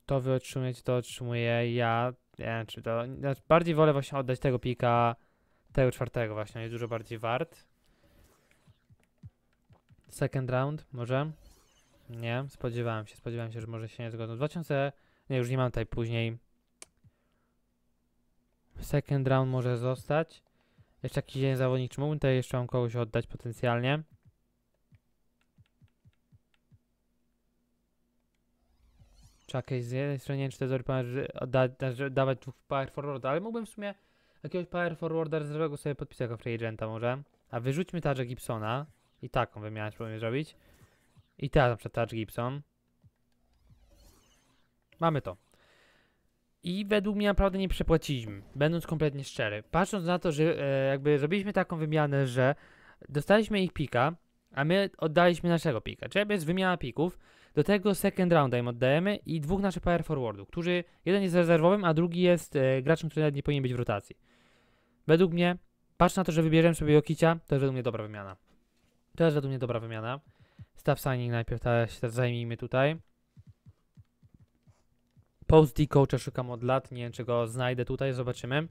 To wy otrzymujecie, to otrzymuję ja. Nie wiem, czy to, znaczy bardziej wolę właśnie oddać tego pika, tego czwartego właśnie, on jest dużo bardziej wart. Second round, może? Nie, spodziewałem się, spodziewałem się, że może się nie zgodzą. 2000, nie, już nie mam tutaj później. Second round może zostać. Jeszcze jakiś dzień zawodnik, czy mógłbym tutaj jeszcze mam kogoś oddać potencjalnie? Czekaj, z jednej strony nie wiem, czy te zory da, znaczy dawać dwóch power forwarda, ale mógłbym w sumie jakiegoś power forwarda rezerwowego sobie podpisać jako free agenta może. A wyrzućmy Tarza Gibsona i taką wymianę próbujemy zrobić. I teraz na przykład Touch Gibson. Mamy to. I według mnie naprawdę nie przepłaciliśmy, będąc kompletnie szczery. Patrząc na to, że e, jakby zrobiliśmy taką wymianę, że dostaliśmy ich pika, a my oddaliśmy naszego pika. Czyli jest wymiana pików. Do tego second rounda im oddajemy i dwóch naszych power forwardów, którzy jeden jest rezerwowym, a drugi jest e, graczem, który nawet nie powinien być w rotacji. Według mnie, patrz na to, że wybierzemy sobie Jokicia, to jest według mnie dobra wymiana. To jest według mnie dobra wymiana. Staff signing najpierw ta, się zajmijmy tutaj. Post Coacha szukam od lat, nie wiem czy go znajdę tutaj, zobaczymy.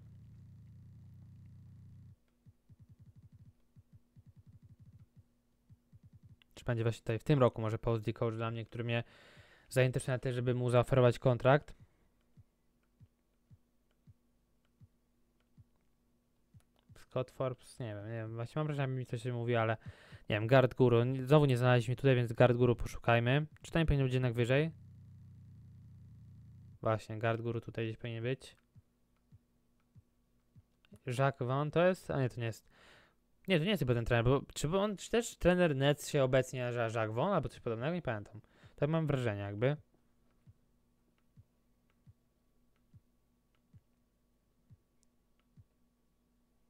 Czy będzie właśnie tutaj w tym roku może Post Coach dla mnie, który mnie zainteresuje na to, żeby mu zaoferować kontrakt. Scott Forbes, nie wiem, nie wiem, właśnie mam wrażenie, że mi coś się mówi, ale nie wiem, Guard Guru, znowu nie znaleźliśmy tutaj, więc Guard Guru poszukajmy. Czytajmy pewnie będzie jednak wyżej. Właśnie, guard guru tutaj gdzieś powinien być. Jacques Van to jest? A nie, to nie jest. Nie, to nie jest chyba ten trener, bo czy on czy też trener Nets się obecnie nazywa Jacques Van albo coś podobnego? Nie pamiętam. Tak mam wrażenie jakby.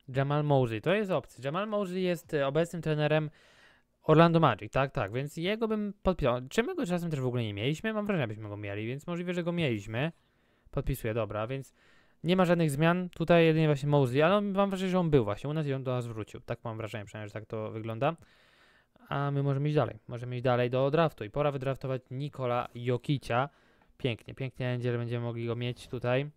Jamal Mosley, to jest opcja. Jamal Mosley jest y, obecnym trenerem Orlando Magic, tak, tak, więc jego bym podpisał. Czy my go czasem też w ogóle nie mieliśmy? Mam wrażenie, abyśmy go mieli, więc możliwe, że go mieliśmy. Podpisuję, dobra, więc nie ma żadnych zmian. Tutaj jedynie właśnie Mosley, ale mam wrażenie, że on był właśnie u nas i on do nas wrócił. Tak mam wrażenie, przynajmniej, że tak to wygląda. A my możemy iść dalej. Możemy iść dalej do draftu i pora wydraftować Nikola Jokicia. Pięknie, pięknie niedzielę będziemy mogli go mieć tutaj.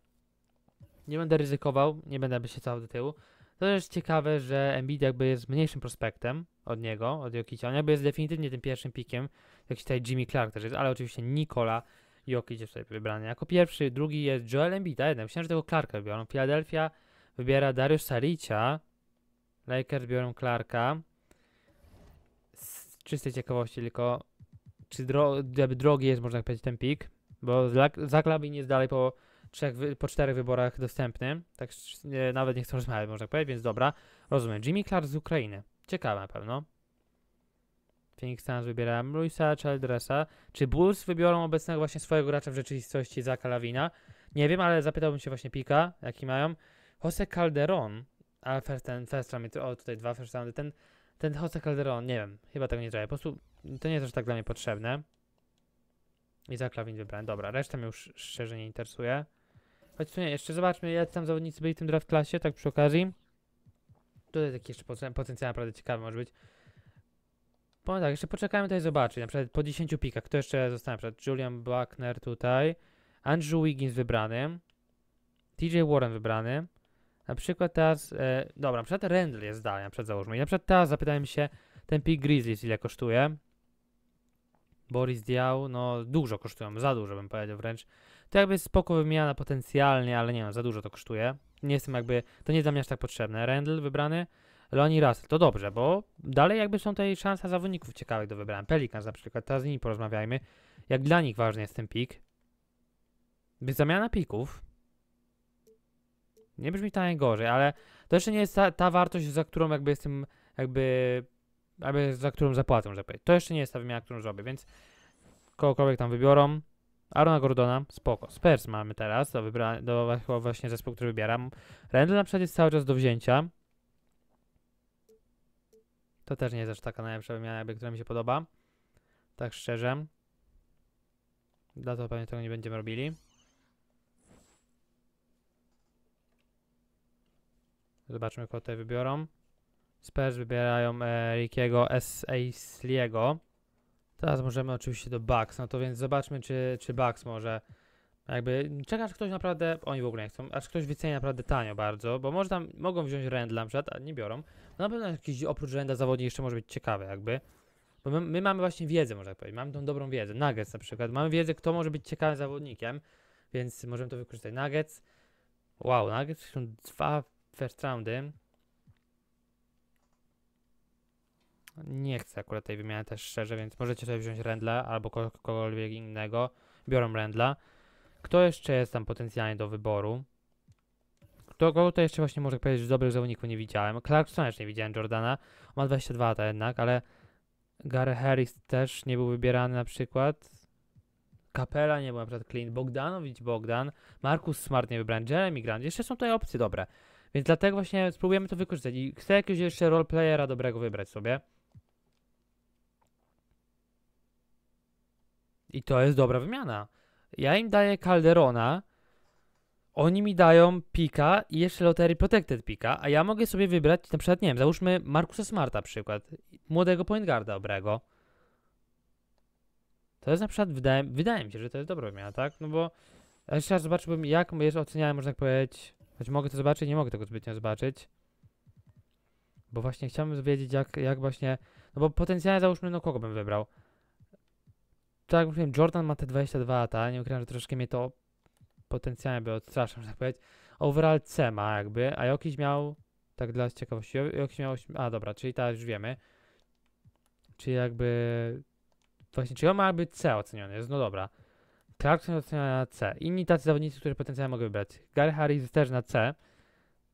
Nie będę ryzykował, nie będę się cał do tyłu. To też ciekawe, że Embiid jakby jest mniejszym prospektem, od niego, od Jokicia. On jakby jest definitywnie tym pierwszym pikiem. Jakiś tutaj Jimmy Clark też jest, ale oczywiście Nikola Jokic jest tutaj wybrany jako pierwszy. Drugi jest Joel Embiid, a jeden. Myślałem, że tego Clarka biorą. Philadelphia wybiera Dariusz Saricia. Lakers biorą Clarka. Z czystej ciekawości tylko, czy dro drogi jest, można tak powiedzieć, ten pik, bo Zach jest dalej po trzech, po czterech wyborach dostępny. Tak nawet nie chcą rozmawiać, można tak powiedzieć, więc dobra. Rozumiem. Jimmy Clark z Ukrainy. Ciekawe na pewno. Phoenix Suns wybiera Luisa Childressa. Czy Bulls wybiorą obecnego właśnie swojego gracza w rzeczywistości za Kalawina? Nie wiem, ale zapytałbym się właśnie Pika, jaki mają. Jose Calderon, ale first, ten first round, o tutaj dwa first roundy, ten, ten Jose Calderon, nie wiem, chyba tego nie trzeba. Po prostu to nie jest aż tak dla mnie potrzebne. I za Klawin wybrałem, dobra, Resztę mnie już szczerze nie interesuje. Choć tu nie, jeszcze zobaczmy, jak tam zawodnicy byli w tym draft klasie, tak przy okazji. Tutaj taki jeszcze potencjał naprawdę ciekawy może być. Powiem tak, jeszcze poczekajmy tutaj zobaczyć. Na przykład po 10 pikach, kto jeszcze zostanie? Na przykład Julian Buckner tutaj, Andrew Wiggins wybrany, TJ Warren wybrany. Na przykład teraz, e, dobra, na przykład Randall jest dalej, na przykład załóżmy. I na przykład teraz zapytałem się, ten pik Grizzlies ile kosztuje? Boris Diaw, no dużo kosztują, za dużo bym powiedział wręcz. To jakby spoko wymiana potencjalnie, ale nie wiem, za dużo to kosztuje. Nie jestem jakby, to nie jest dla mnie aż tak potrzebne. Rendel wybrany, Leoni Russell, to dobrze, bo dalej jakby są tutaj szanse zawodników ciekawych do wybrania. Pelicans na przykład, teraz z nimi porozmawiajmy. Jak dla nich ważny jest ten pik? By zamiana pików nie brzmi to tak najgorzej, ale to jeszcze nie jest ta, ta wartość, za którą jakby jestem, jakby, jakby za którą zapłacę, żeby. To jeszcze nie jest ta wymiana, którą zrobię, więc kogokolwiek tam wybiorą, Arona Gordona, spoko. Spurs mamy teraz, do, wybra- do właśnie zespół, który wybieram. Randall na przykład jest cały czas do wzięcia. To też nie jest aż taka najlepsza wymiana, jakby, która mi się podoba. Tak szczerze. Dlatego pewnie tego nie będziemy robili. Zobaczmy, kogo tutaj wybiorą. Spurs wybierają e, Rickiego S. Aisliego. Teraz możemy oczywiście do Bugs, no to więc zobaczmy, czy, czy Bugs może jakby czekasz ktoś naprawdę, oni w ogóle nie chcą, aż ktoś wyceni naprawdę tanio bardzo, bo może tam mogą wziąć Rendla na przykład, a nie biorą. No na pewno jakiś oprócz Renda zawodnik jeszcze może być ciekawy jakby. Bo my, my, mamy właśnie wiedzę, można powiedzieć, mamy tą dobrą wiedzę, Nuggets na przykład, mamy wiedzę, kto może być ciekawym zawodnikiem, więc możemy to wykorzystać. Nuggets, wow, Nuggets są dwa first roundy, Nie chcę akurat tej wymiany też szczerze, więc możecie sobie wziąć Rendla albo kogokolwiek innego. Biorę Rendla. Kto jeszcze jest tam potencjalnie do wyboru? Kto, kogo to jeszcze właśnie może powiedzieć, że dobrych zawodników nie widziałem. Clarksona jeszcze nie widziałem, Jordana. ma 22 lata jednak, ale Gary Harris też nie był wybierany na przykład. Kapela nie był na przykład Clint, Bogdanowicz, Bogdan, Markus Smart nie wybrany, Jeremy Grant. Jeszcze są tutaj opcje dobre. Więc dlatego właśnie spróbujemy to wykorzystać i chcę jakiegoś jeszcze roleplayera dobrego wybrać sobie. I to jest dobra wymiana. Ja im daję Calderona, oni mi dają pika i jeszcze Lottery Protected pika, a ja mogę sobie wybrać, na przykład, nie wiem, załóżmy Markusa Smarta przykład, młodego point guarda dobrego. To jest na przykład, wydaje, wydaje mi się, że to jest dobra wymiana, tak? No bo jeszcze raz zobaczyłbym, jak jeszcze oceniałem, można tak powiedzieć, choć mogę to zobaczyć, nie mogę tego zbytnio zobaczyć. Bo właśnie chciałbym wiedzieć, jak, jak właśnie, no bo potencjalnie załóżmy, no kogo bym wybrał tak jak mówiłem, Jordan ma te 22 lata, nie ukrywam, że troszkę mnie to potencjalnie by odstraszył, tak powiedzieć. Overall C ma jakby, a jakiś miał, tak dla ciekawości, Jokic miał, a dobra, czyli teraz już wiemy. Czyli jakby, właśnie, czyli on ma jakby C oceniony, jest, no dobra. Clarkson oceniony na C. Inni tacy zawodnicy, którzy potencjalnie mogę wybrać. Gary Harris też na C.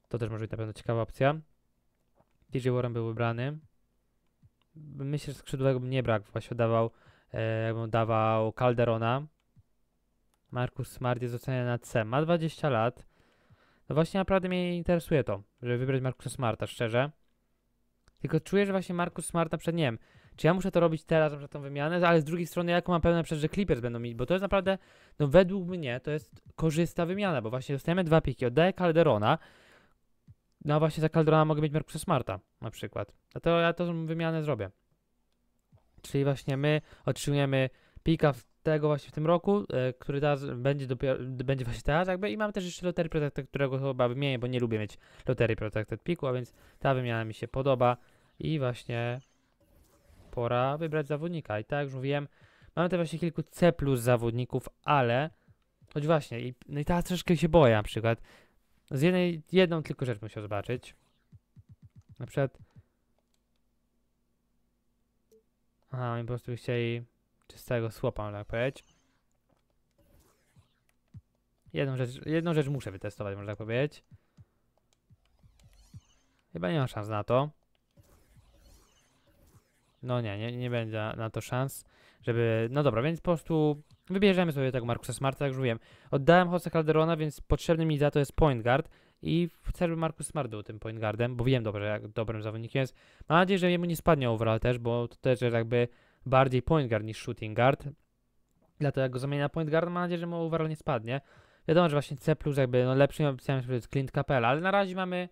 To też może być na pewno ciekawa opcja. DJ Warren był wybrany. Myślę, że skrzydłowego by nie brak. Właśnie dawał E, dawał Calderona. Markus Smart jest oceniany na C, ma 20 lat. No właśnie naprawdę mnie interesuje to, żeby wybrać Markusa Smarta, szczerze. Tylko czuję, że właśnie Markus Smarta przed, nie wiem, czy ja muszę to robić teraz, na przykład tą wymianę, ale z drugiej strony jaką mam pewne przed, że Clippers będą mieć, bo to jest naprawdę, no według mnie to jest korzystna wymiana, bo właśnie dostajemy dwa piki, oddaję Calderona, no a właśnie za Calderona mogę mieć Markusa Smarta na przykład. A to ja tą wymianę zrobię. Czyli właśnie my otrzymujemy pika w tego właśnie w tym roku, e, który teraz będzie dopiero, będzie właśnie teraz jakby i mamy też jeszcze Lottery Protected, którego chyba wymienię, bo nie lubię mieć Lottery Protected piku, a więc ta wymiana mi się podoba i właśnie pora wybrać zawodnika. I tak jak już mówiłem, mamy te właśnie kilku C plus zawodników, ale choć właśnie, i, no i teraz troszkę się boję na przykład. Z jednej, jedną tylko rzecz muszę zobaczyć. Na przykład Aha, oni po prostu chcieli czystego słopa, można tak powiedzieć. Jedną rzecz, jedną rzecz muszę wytestować, można tak powiedzieć. Chyba nie mam szans na to. No nie, nie, nie będzie na to szans, żeby... No dobra, więc po prostu wybierzemy sobie tego Markusa Smarta, tak jak już mówiłem. Oddałem Jose Calderona, więc potrzebny mi za to jest point guard. I chcę, żeby Markus Smart był tym point guardem, bo wiem dobrze, jak dobrym zawodnikiem jest. Mam nadzieję, że jemu nie spadnie overall też, bo to też jest jakby bardziej point guard niż shooting guard. Dlatego jak go zamienia point guard, mam nadzieję, że mu overall nie spadnie. Wiadomo, że właśnie C+, jakby no lepszymi opcjami jest Clint Capella, ale na razie mamy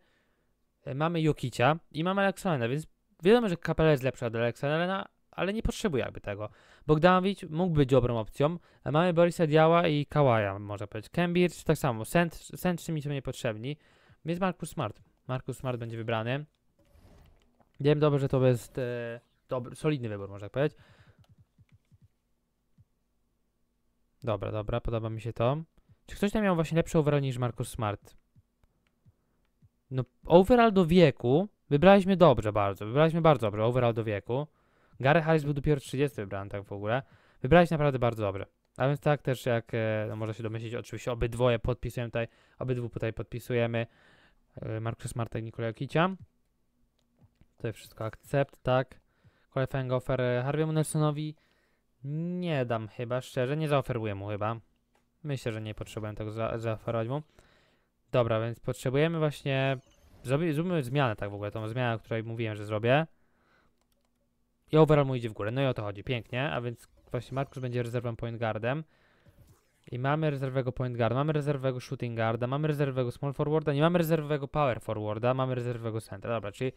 e, mamy Jokicia i mamy Alexander, więc wiadomo, że Capella jest lepsza od ale na ale nie potrzebuje jakby tego. Bogdanowicz mógł być dobrą opcją, mamy Borisa Diała i Kałaja, można powiedzieć. Cambridge tak samo, Sent, Sent czy mi są niepotrzebni, więc Markus Smart. Markus Smart będzie wybrany. Wiem dobrze, że to jest e, dobry, solidny wybór, można powiedzieć. Dobra, dobra, podoba mi się to. Czy ktoś tam miał właśnie lepszy overall niż Markus Smart? No, overall do wieku wybraliśmy dobrze bardzo, wybraliśmy bardzo dobrze overall do wieku. Gary Harris był dopiero 30 wybrany, tak w ogóle. Wybrałeś naprawdę bardzo dobrze. A więc tak też jak e, no, można się domyślić, oczywiście obydwoje podpisujemy tutaj, obydwu tutaj podpisujemy e, Markus Martek, i Nikola Kicia. To jest wszystko akcept, tak. Kolej Fengofer e, Harvey'emu Nelsonowi nie dam chyba, szczerze, nie zaoferuję mu chyba. Myślę, że nie potrzebuję tego za zaoferować mu. Dobra, więc potrzebujemy właśnie, Zrobimy zróbmy zmianę tak w ogóle, tą zmianę, o której mówiłem, że zrobię. I overall mu idzie w górę. No i o to chodzi. Pięknie. A więc właśnie Markus będzie rezerwą point guardem. I mamy rezerwego point guarda, mamy rezerwego shooting guarda, mamy rezerwego small forwarda, nie mamy rezerwego power forwarda, mamy rezerwego centra. Dobra, czyli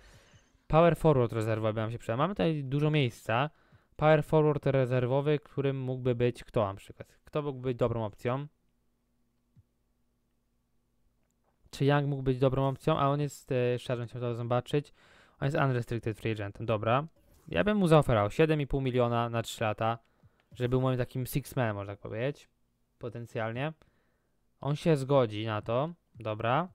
power forward rezerwa by nam się przydał. Mamy tutaj dużo miejsca. Power forward rezerwowy, którym mógłby być kto na przykład? Kto mógłby być dobrą opcją? Czy Young mógł być dobrą opcją? A on jest, e, szczerze chciałem to zobaczyć, on jest unrestricted free agentem, dobra. Ja bym mu zaoferował 7,5 miliona na 3 lata, żeby był moim takim six man, można tak powiedzieć, potencjalnie. On się zgodzi na to, dobra.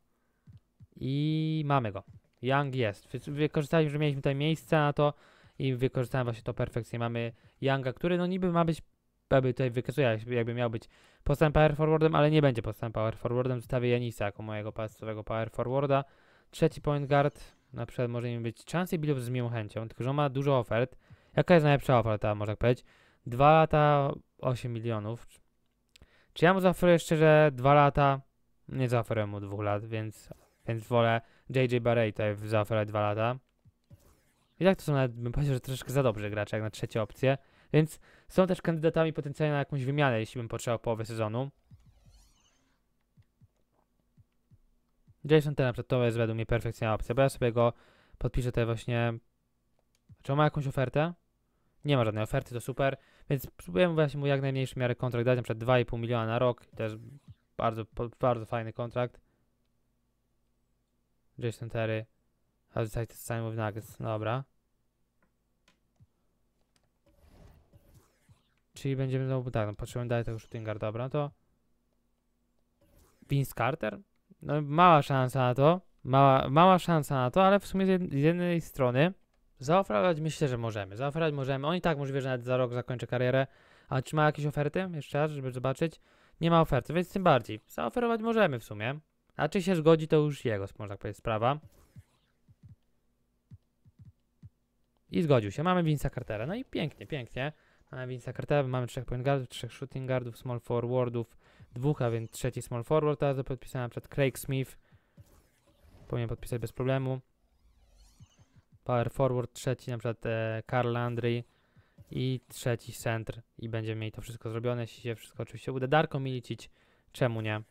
I mamy go. Young jest. Wykorzystaliśmy, że mieliśmy tutaj miejsce na to i wykorzystałem właśnie to perfekcyjnie. Mamy Younga, który no niby ma być, jakby tutaj wykazuje, jakby miał być postęp power forwardem, ale nie będzie postęp power forwardem. Zostawię Janisa jako mojego pasowego power forwarda. Trzeci point guard, na przykład może im być Chance Billups z miłą chęcią, tylko że on ma dużo ofert. Jaka jest najlepsza oferta, można powiedzieć? 2 lata 8 milionów. Czy ja mu zaoferuję szczerze 2 lata? Nie zaoferuję mu 2 lat, więc, więc wolę JJ Barrey tutaj zaoferować 2 lata. I tak to są nawet, bym powiedział, że troszeczkę za dobrze gracze jak na trzecie opcje. Więc są też kandydatami potencjalnie na jakąś wymianę, jeśli bym potrzebował połowę sezonu. Jason Taylor na przykład to jest według mnie perfekcyjna opcja, bo ja sobie go podpiszę tutaj właśnie. Czy on ma jakąś ofertę? Nie ma żadnej oferty, to super. Więc spróbuję właśnie mu jak najmniejszą miarę kontrakt dać, na przykład 2,5 miliona na rok. To Też bardzo, bardzo fajny kontrakt. Jason Terry. How decided tak, to sign with Nuggets. Dobra. Czyli będziemy znowu, tak, no, patrzymy dalej tego shooting guard, dobra, no to... Vince Carter? no, mała szansa na to, mała, mała szansa na to, ale w sumie z jednej strony zaoferować myślę, że możemy. Zaoferować możemy. Oni tak możliwe, że nawet za rok zakończy karierę. A czy ma jakieś oferty? Jeszcze raz, żeby zobaczyć. Nie ma oferty, więc tym bardziej. Zaoferować możemy w sumie. A czy się zgodzi, to już jego, można powiedzieć, sprawa. I zgodził się. Mamy Vince'a Cartera. No i pięknie, pięknie. Mamy Vince'a Cartera, mamy trzech point guardów, trzech shooting guardów, small forwardów, dwóch, a więc trzeci small forward teraz do podpisania, przed Craig Smith powinien podpisać bez problemu. Power forward trzeci, na przykład e, Karl Landry i trzeci center i będziemy mieli to wszystko zrobione, jeśli się wszystko oczywiście uda. Darko Milicic, czemu nie?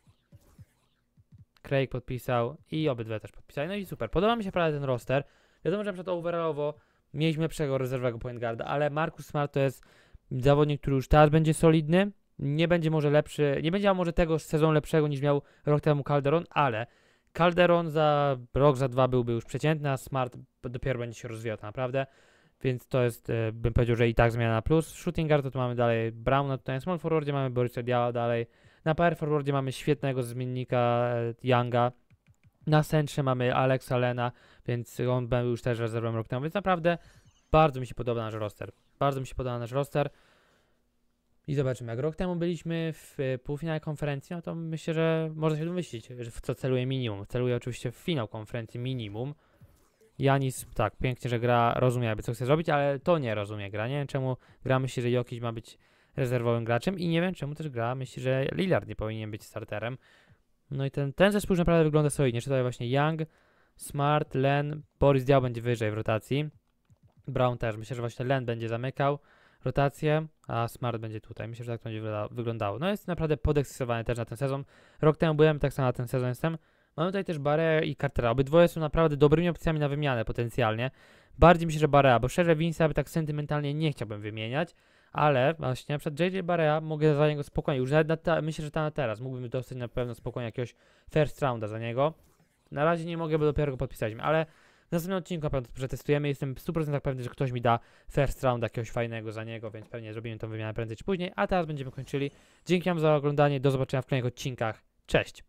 Craig podpisał i obydwie też podpisali, no i super. Podoba mi się prawie ten roster. Wiadomo, że na przykład overallowo mieliśmy lepszego rezerwowego point guarda, ale Marcus Smart to jest zawodnik, który już teraz będzie solidny, nie będzie może lepszy, nie będzie miał może tego sezonu lepszego niż miał rok temu Calderon, ale Calderon za rok, za dwa byłby już przeciętny, a Smart dopiero będzie się rozwijał tak naprawdę, więc to jest, e, bym powiedział, że i tak zmiana na plus. shooting guardu to mamy dalej Browna, no tutaj na small forwardzie mamy Borisa Diała dalej, na power forwardzie mamy świetnego zmiennika e, Younga, na centrze mamy Alexa Lena, więc on był już też rezerwem rok temu, więc naprawdę bardzo mi się podoba nasz roster. Bardzo mi się podoba nasz roster i zobaczymy. Jak rok temu byliśmy w e, półfinale konferencji, no to myślę, że można się domyślić, że w co celuje minimum. Celuje oczywiście w finał konferencji minimum. Janis, tak, pięknie, że gra, rozumie jakby co chce zrobić, ale to nie rozumie gra. Nie wiem czemu gra myśli, że Jokic ma być rezerwowym graczem i nie wiem czemu też gra myśli, że Lillard nie powinien być starterem. No i ten, ten zespół naprawdę wygląda solidnie. to właśnie Young, Smart, Len, Boris Diaw będzie wyżej w rotacji. Brown też. Myślę, że właśnie Len będzie zamykał rotację, a Smart będzie tutaj. Myślę, że tak to będzie wyglądało. No jest naprawdę podekscytowany też na ten sezon. Rok temu byłem, tak samo na ten sezon jestem. Mamy tutaj też Barea i Cartera. Obydwoje są naprawdę dobrymi opcjami na wymianę potencjalnie. Bardziej myślę, że Barea, bo szczerze Vince'a by tak sentymentalnie nie chciałbym wymieniać, ale właśnie przed JJ Barea mogę za niego spokojnie, już nawet ta, myślę, że ta na teraz mógłbym dostać na pewno spokojnie jakiegoś first rounda za niego. Na razie nie mogę, bo dopiero go podpisaliśmy, ale na następnym odcinku na pewno to przetestujemy. Jestem 100% pewny, że ktoś mi da first round jakiegoś fajnego za niego, więc pewnie zrobimy tą wymianę prędzej czy później. A teraz będziemy kończyli. Dzięki Wam za oglądanie. Do zobaczenia w kolejnych odcinkach. Cześć!